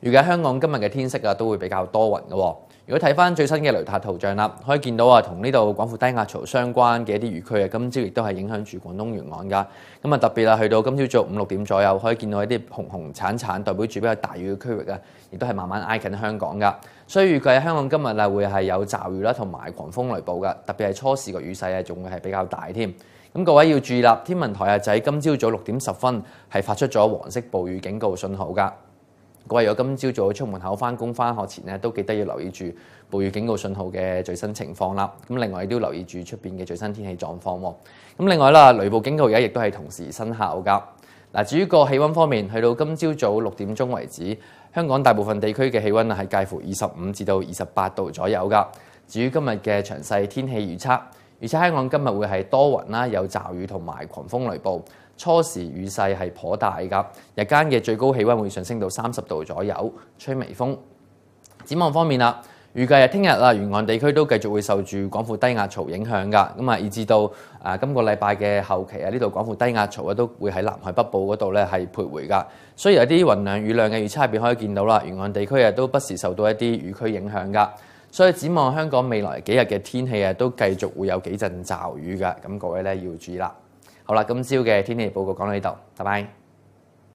預計香港今日嘅天色啊，都會比較多雲嘅。如果睇翻最新嘅雷達圖像啦，可以見到啊，同呢度廣闊低壓槽相關嘅一啲雨區啊，今朝亦都係影響住廣東沿岸噶。咁啊，特別啊，去到今朝早五六點左右，可以見到一啲紅紅橙橙代表住比較大雨嘅區域啊，亦都係慢慢挨近香港噶。所以預計香港今日啊，會係有驟雨啦，同埋狂風雷暴噶，特別係初時個雨勢啊，仲會係比較大添。咁各位要注意啦，天文台啊，就喺今朝早六點十分係發出咗黃色暴雨警告信號噶。各位友，今朝早出門口翻工翻學前咧，都記得要留意住暴雨警告信號嘅最新情況啦。咁另外亦都留意住出面嘅最新天氣狀況喎。咁另外啦，雷暴警告而家亦都係同時生效噶。嗱，至於個氣温方面，去到今朝早六點鐘為止，香港大部分地區嘅氣温啊，係介乎二十五至到二十八度左右噶。至於今日嘅詳細天氣預測，預測香港今日會係多雲啦，有驟雨同埋狂風雷暴。初时雨势系颇大噶，日间嘅最高气温会上升到三十度左右，吹微风。展望方面啦，预计啊听日啊沿岸地区都继续会受住广闊低压槽影响噶，咁啊以至到啊今个礼拜嘅后期啊呢度广闊低压槽啊都会喺南海北部嗰度咧系徘徊噶，所以有啲云量、雨量嘅预测入边可以见到啦，沿岸地区啊都不时受到一啲雨区影响噶，所以展望香港未来几日嘅天气啊都继续会有几阵骤雨噶，咁各位咧要注意啦。好啦，今朝嘅天气报告講到呢度，拜拜。